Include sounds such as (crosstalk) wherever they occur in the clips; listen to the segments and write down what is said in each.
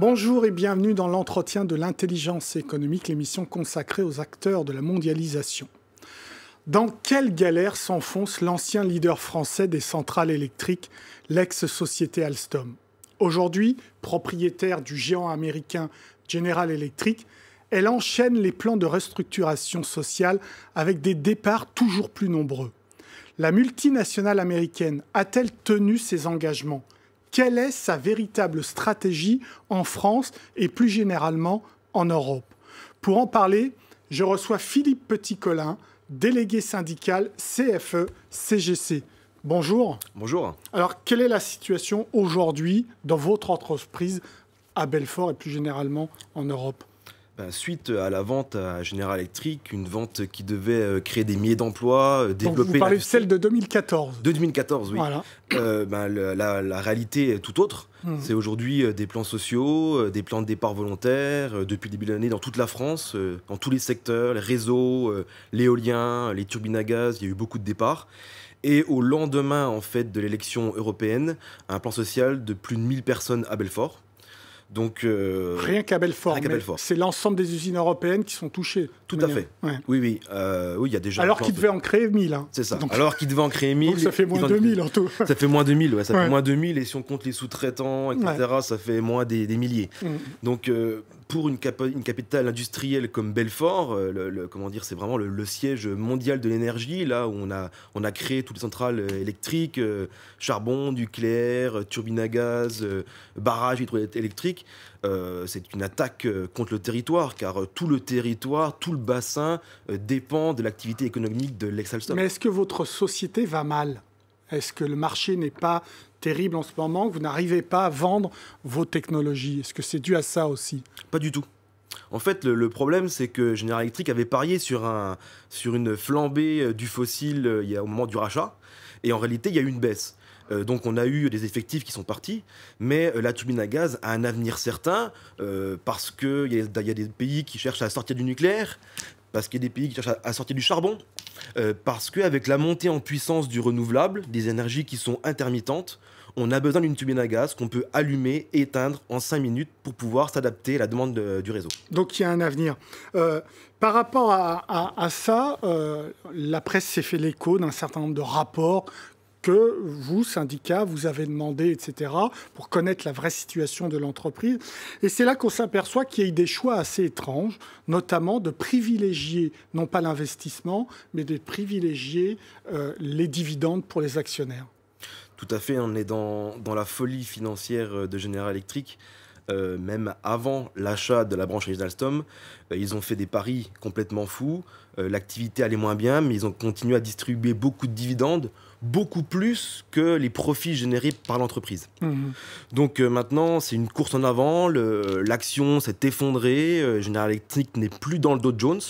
Bonjour et bienvenue dans l'entretien de l'intelligence économique, l'émission consacrée aux acteurs de la mondialisation. Dans quelle galère s'enfonce l'ancien leader français des centrales électriques, l'ex-société Alstom Aujourd'hui, propriétaire du géant américain General Electric, elle enchaîne les plans de restructuration sociale avec des départs toujours plus nombreux. La multinationale américaine a-t-elle tenu ses engagements quelle est sa véritable stratégie en France et plus généralement en Europe Pour en parler, je reçois Philippe Petit-Colin, délégué syndical CFE-CGC. E Bonjour. Bonjour. Alors, quelle est la situation aujourd'hui dans votre entreprise à Belfort et plus généralement en Europe euh, suite à la vente à General Electric, une vente qui devait euh, créer des milliers d'emplois, développer. Euh, Donc vous parlez de celle de 2014. De 2014, oui. Ben, la, réalité est tout autre. Hmm. C'est aujourd'hui des plans sociaux, des plans de départ volontaires, depuis le début de dans toute la France, dans tous les secteurs, les réseaux, l'éolien, les turbines à gaz, il y a eu beaucoup de départs. Et au lendemain en fait de l'élection européenne, un plan social de plus de 1000 personnes à Belfort donc, euh, rien qu'à Belfort, c'est l'ensemble des usines européennes qui sont touchées. Tout à fait. Oui, oui. Euh, oui, il y a déjà. Alors qu'ils devaient en créer 1000. Hein. C'est ça. Alors qu'ils devaient en créer 1000. ça fait moins 2000 en tout. Ça fait moins 2000, ouais. Ça fait moins 2000. Et si on compte les sous-traitants, etc., ça fait moins des, milliers. Mm. Donc, euh, pour une, capitale industrielle comme Belfort, euh, le, comment dire, c'est vraiment le, siège mondial de l'énergie, là où on a, on a créé toutes les centrales euh, électriques, euh, charbon, nucléaire, turbine à gaz, barrages électriques, c'est une attaque contre le territoire, car tout le territoire, tout le bassin dépend de l'activité économique de lex Mais est-ce que votre société va mal Est-ce que le marché n'est pas terrible en ce moment, que vous n'arrivez pas à vendre vos technologies. Est-ce que c'est dû à ça aussi Pas du tout. En fait, le, problème, c'est que General Electric avait parié sur, un, sur une flambée euh, du fossile euh, il au moment du rachat, et en réalité, il y a eu une baisse. Euh, donc on a eu des effectifs qui sont partis, mais la turbine à gaz a un avenir certain, parce qu'il y, y, a des pays qui cherchent à sortir du nucléaire, parce qu'il y a des pays qui cherchent à sortir du charbon, euh, parce qu'avec la montée en puissance du renouvelable, des énergies qui sont intermittentes, on a besoin d'une tubine à gaz qu'on peut allumer et éteindre en 5 minutes pour pouvoir s'adapter à la demande du réseau. Donc il y a un avenir. Euh, par rapport à, ça, euh, la presse s'est fait l'écho d'un certain nombre de rapports que vous, syndicats, vous avez demandé, etc., pour connaître la vraie situation de l'entreprise. Et c'est là qu'on s'aperçoit qu'il y a eu des choix assez étranges, notamment de privilégier, non pas l'investissement, mais de privilégier euh, les dividendes pour les actionnaires. Tout à fait, on est dans, la folie financière euh, de General Electric. Euh, même avant l'achat de la branche d'Alstom, ils ont fait des paris complètement fous. Euh, l'activité allait moins bien, mais ils ont continué à distribuer beaucoup de dividendes, beaucoup plus que les profits générés par l'entreprise. Mmh. Donc euh, maintenant, c'est une course en avant, l'action s'est effondrée, euh, General Electric n'est plus dans le Dow Jones,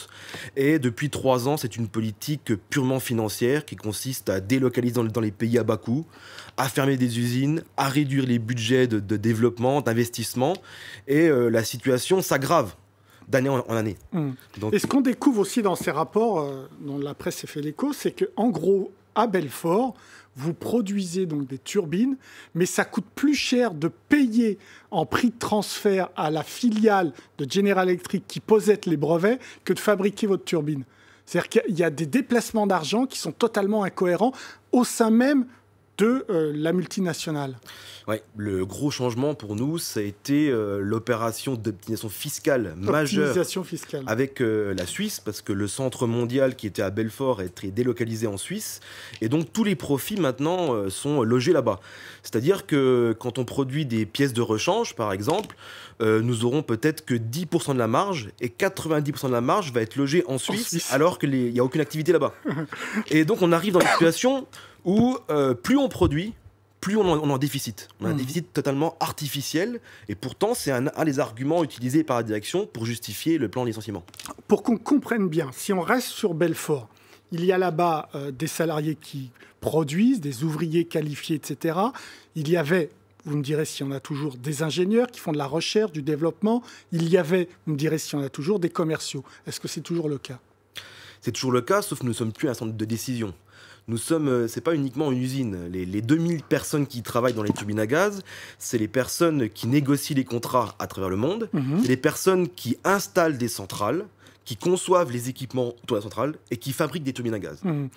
et depuis trois ans, c'est une politique purement financière qui consiste à délocaliser dans, les pays à bas coût, à fermer des usines, à réduire les budgets de, développement, d'investissement, et la situation s'aggrave d'année en, année. Hmm. et ce qu'on découvre aussi dans ces rapports, euh, dont la presse s'est fait l'écho, c'est qu'en gros, à Belfort, vous produisez donc des turbines, mais ça coûte plus cher de payer en prix de transfert à la filiale de General Electric qui possède les brevets que de fabriquer votre turbine. C'est-à-dire qu'il y a des déplacements d'argent qui sont totalement incohérents au sein même de euh, la multinationale. Oui, le gros changement pour nous, ça a été euh, l'opération d'optimisation fiscale majeure avec euh, la Suisse, parce que le centre mondial qui était à Belfort est délocalisé en Suisse, et donc tous les profits maintenant sont logés là-bas. C'est-à-dire que quand on produit des pièces de rechange, par exemple, nous aurons peut-être que 10% de la marge, et 90% de la marge va être logée en Suisse, en Suisse. alors qu'il n'y a aucune activité là-bas. (laughs) et donc on arrive dans une situation où euh, plus on produit, plus on en, on déficit. On a un hmm. déficit totalement artificiel, et pourtant c'est un, des arguments utilisés par la direction pour justifier le plan de licenciement. Pour qu'on comprenne bien, si on reste sur Belfort, il y a là-bas euh, des salariés qui produisent, des ouvriers qualifiés, etc. Il y avait vous me direz s'il y en a toujours des ingénieurs qui font de la recherche, du développement. Il y avait, vous me direz s'il y en a toujours, des commerciaux. Est-ce que c'est toujours le cas C'est toujours le cas, sauf que nous ne sommes plus un centre de décision. Nous sommes, euh, c'est pas uniquement une usine. Les, 2000 personnes qui travaillent dans les turbines à gaz, c'est les personnes qui négocient les contrats à travers le monde, mhm. c'est les personnes qui installent des centrales, qui conçoivent les équipements autour de la centrale et qui fabriquent des turbines à gaz. Mhm.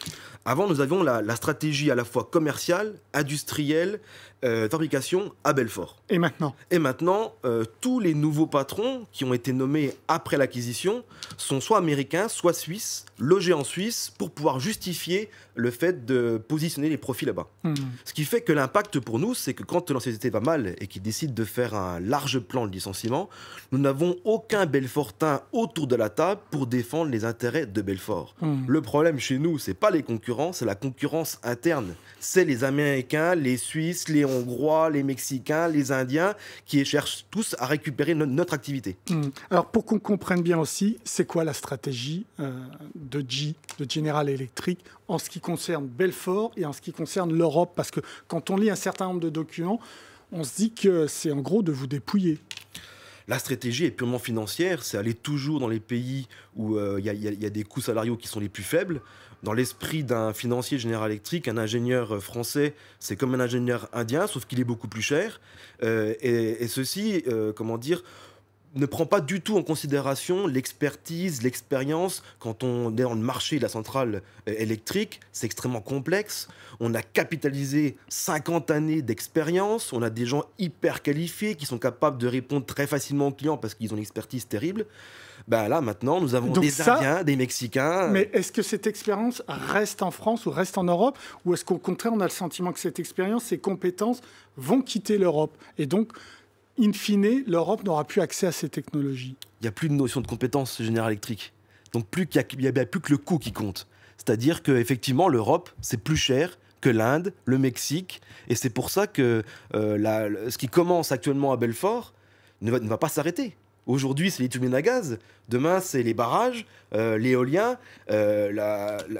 Avant, nous avions la, stratégie à la fois commerciale, industrielle, euh, fabrication à Belfort. Et maintenant Et maintenant, euh, tous les nouveaux patrons qui ont été nommés après l'acquisition sont soit américains, soit suisses, logés en Suisse pour pouvoir justifier le fait de positionner les profits là-bas. Hmm. Ce qui fait que l'impact pour nous, c'est que quand l'ancienneté va mal et qu'ils décident de faire un large plan de licenciement, nous n'avons aucun Belfortin autour de la table pour défendre les intérêts de Belfort. Hmm. Le problème chez nous, c'est pas les concurrents, c'est la concurrence interne. C'est les Américains, les Suisses, les Hongrois, les Mexicains, les Indiens qui cherchent tous à récupérer notre activité. Hmm. Alors pour qu'on comprenne bien aussi, c'est quoi la stratégie euh, de G, de General Electric, en ce qui concerne Belfort et en ce qui concerne l'Europe. Parce que quand on lit un certain nombre de documents, on se dit que c'est en gros de vous dépouiller. La stratégie est purement financière, c'est aller toujours dans les pays où euh, il y, a des coûts salariaux qui sont les plus faibles. Dans l'esprit d'un financier général électrique. un ingénieur euh, français, c'est comme un ingénieur indien, sauf qu'il est beaucoup plus cher. Euh, et, ceci, comment dire, ne prend pas du tout en considération l'expertise, l'expérience. Quand on est dans le marché de la centrale euh, électrique, c'est extrêmement complexe. On a capitalisé 50 années d'expérience. On a des gens hyper qualifiés qui sont capables de répondre très facilement aux clients parce qu'ils ont une expertise terrible. Bah là, maintenant, nous avons des Indiens, des Mexicains. Mais est-ce que cette expérience reste en France ou reste en Europe Ou est-ce qu'au contraire, on a le sentiment que cette expérience, ces compétences vont quitter l'Europe Et donc, in fine, l'Europe n'aura plus accès à ces technologies. Il n'y a plus de notion de compétence générale électrique. Donc plus qu'il n'y a, plus que le coût qui compte. C'est-à-dire qu'effectivement, l'Europe, c'est plus cher que l'Inde, le Mexique. Et c'est pour ça que euh, ce qui commence actuellement à Belfort ne va pas s'arrêter. Aujourd'hui, c'est les à gaz. Demain, c'est les barrages, euh, l'éolien. Euh,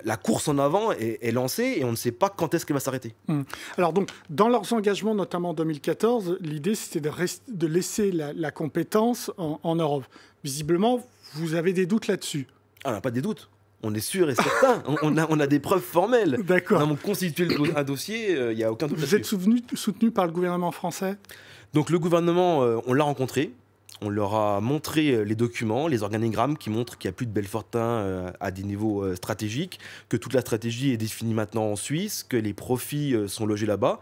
la, course en avant est, lancée et on ne sait pas quand est-ce qu'elle va s'arrêter. Hum. Alors donc, dans leurs engagements, notamment en 2014, l'idée c'était de, de, laisser la, compétence en, Europe. Visiblement, vous avez des doutes là-dessus. Ah, pas des doutes. On est sûr et certain. (laughs) on, a, on a des preuves formelles. D'accord. On a constitué un dossier. Euh, il n'y a aucun doute. Vous êtes soutenu, soutenu par le gouvernement français. Donc le gouvernement, on l'a rencontré, on leur a montré euh, les documents, les organigrammes qui montrent qu'il n'y a plus de Belfortin euh, à des niveaux euh, stratégiques, que toute la stratégie est définie maintenant en Suisse, que les profits sont logés là-bas.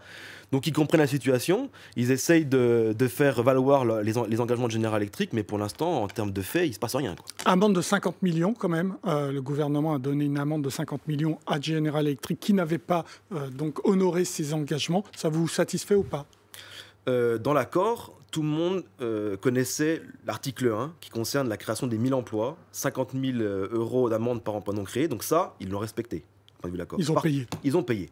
Donc ils comprennent la situation, ils essayent de, faire valoir les, engagements de General Electric, mais pour l'instant, en termes de fait, il ne se passe rien. Amende de 50 millions quand même. le gouvernement a donné une amende de 50 millions à General Electric qui n'avait pas donc honoré ses engagements. Ça vous satisfait ou pas dans l'accord, tout le monde euh, connaissait l'article 1 qui concerne la création des 1000 emplois, 50 000 euh, euros d'amende par emploi non créé. Donc ça, ils l'ont respecté. Ils ont payé. Ils ont payé.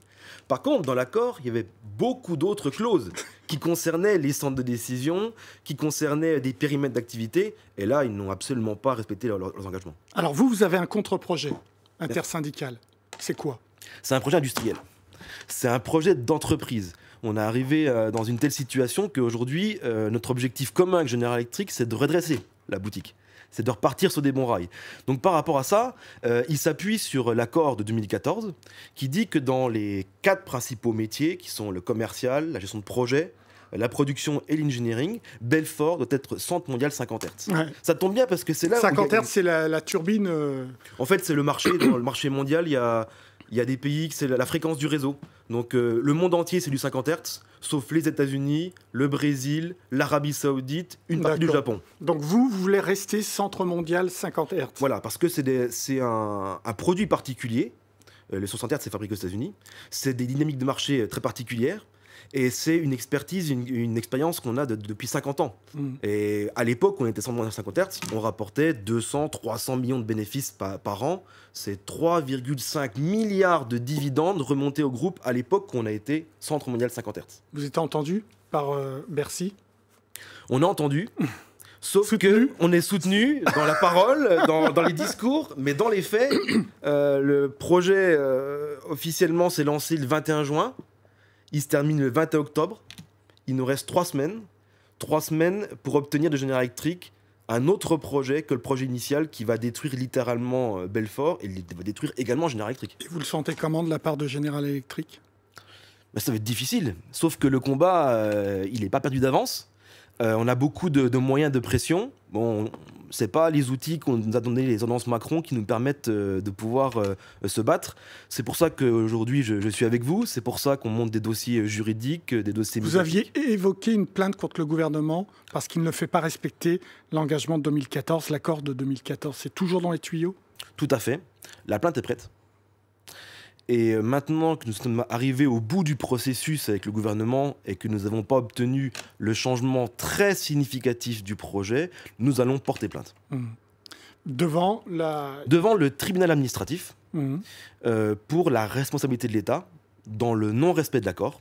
Par contre, dans l'accord, il y avait beaucoup d'autres clauses qui concernaient les centres de décision, qui concernaient des périmètres d'activité, et là, ils n'ont absolument pas respecté leurs, leurs engagements. Alors vous, vous avez un contre-projet intersyndical. C'est quoi C'est un projet industriel. C'est un projet d'entreprise on est arrivé euh, dans une telle situation qu'aujourd'hui, euh, notre objectif commun avec General Electric, c'est de redresser la boutique c'est de repartir sur des bons rails. Donc par rapport à ça, euh, il s'appuie sur l'accord de 2014 qui dit que dans les quatre principaux métiers qui sont le commercial, la gestion de projet, la production et l'engineering, Belfort doit être centre mondial 50 Hz. Ça tombe bien parce que c'est là 50 Hz, c'est la, turbine. En fait, c'est le marché. dans le marché mondial, il y a il y a des pays que c'est la fréquence du réseau. Donc euh, le monde entier, c'est du 50 Hz, sauf les États-Unis, le Brésil, l'Arabie Saoudite, une partie du Japon. Donc vous, vous voulez rester centre mondial 50 Hz Voilà, parce que c'est un, un produit particulier. le 60 Hz, c'est fabriqué aux États-Unis. C'est des dynamiques de marché euh, très particulières. Et c'est une expertise, une, expérience qu'on a depuis 50 ans. Mm. Et à l'époque, on était 50 Hertz, on rapportait 200, 300 millions de bénéfices par, an. C'est 3,5 milliards de dividendes remontés au groupe à l'époque qu'on a été Centre Mondial 50 Hertz. Vous êtes entendu par euh, Bercy On a entendu. (laughs) Sauf qu'on que on est soutenu dans la parole, dans, les discours, mais dans les faits, euh, le projet euh, officiellement s'est lancé le 21 juin. Il se termine le 21 octobre. Il nous reste trois semaines. Trois semaines pour obtenir de General Electric un autre projet que le projet initial qui va détruire littéralement euh, Belfort et va détruire également General Electric. Et vous le sentez comment de la part de General Electric bah, Ça va être difficile. Sauf que le combat, euh, il n'est pas perdu d'avance. Euh, on a beaucoup de, moyens de pression. Bon, c'est pas les outils qu'on nous a donné les ordonnances Macron qui nous permettent euh, de pouvoir euh, se battre. C'est pour ça qu'aujourd'hui je, je suis avec vous. C'est pour ça qu'on monte des dossiers juridiques, des dossiers. Vous aviez évoqué une plainte contre le gouvernement parce qu'il ne fait pas respecter l'engagement de 2014, l'accord de 2014. C'est toujours dans les tuyaux. Tout à fait. La plainte est prête. Et euh, maintenant que nous sommes arrivés au bout du processus avec le gouvernement et que nous n'avons pas obtenu le changement très significatif du projet, nous allons porter plainte. Hum. Devant, la... Devant le tribunal administratif hum. euh, pour la responsabilité de l'État dans le non-respect de l'accord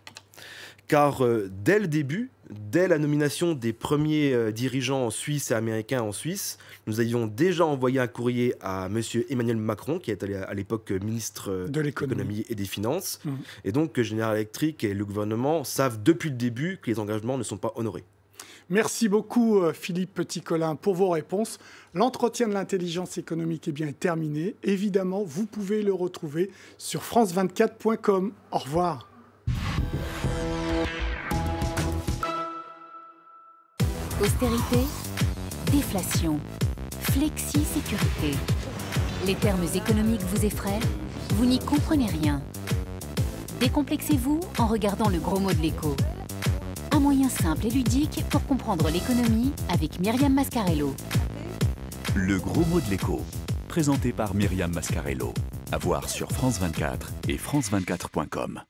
car euh, dès le début, dès la nomination des premiers euh, dirigeants suisses et américains en Suisse, nous avions déjà envoyé un courrier à M. Emmanuel Macron, qui est à l'époque ministre euh, de l'économie et des Finances. Mmh. Et donc Général Electric et le gouvernement savent depuis le début que les engagements ne sont pas honorés. Merci beaucoup Philippe Petit-Colin pour vos réponses. L'entretien de l'intelligence économique eh est bien, terminé. Évidemment, vous pouvez le retrouver sur france24.com. Au revoir. Austérité, déflation, flexi-sécurité. Les termes économiques vous effraient Vous n'y comprenez rien. Décomplexez-vous en regardant le gros mot de l'écho. Un moyen simple et ludique pour comprendre l'économie avec Myriam Mascarello. Le gros mot de l'écho, présenté par Myriam Mascarello. À voir sur France 24 et France24.com.